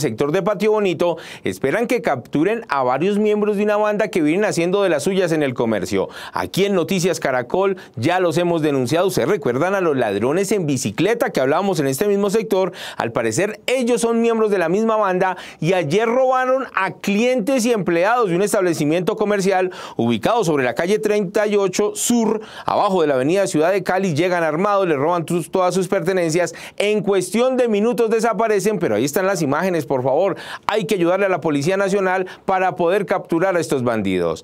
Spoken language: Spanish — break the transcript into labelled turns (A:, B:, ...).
A: sector de Patio Bonito esperan que capturen a varios miembros de una banda que vienen haciendo de las suyas en el comercio. Aquí en Noticias Caracol ya los hemos denunciado. Se recuerdan a los ladrones en bicicleta que hablábamos en este mismo sector. Al parecer ellos son miembros de la misma banda y ayer robaron a clientes y empleados de un establecimiento comercial ubicado sobre la calle 38 Sur, abajo de la avenida Ciudad de Cali. Llegan armados, le roban todas sus pertenencias. En cuestión de minutos desaparecen, pero ahí están las imágenes por favor, hay que ayudarle a la Policía Nacional para poder capturar a estos bandidos.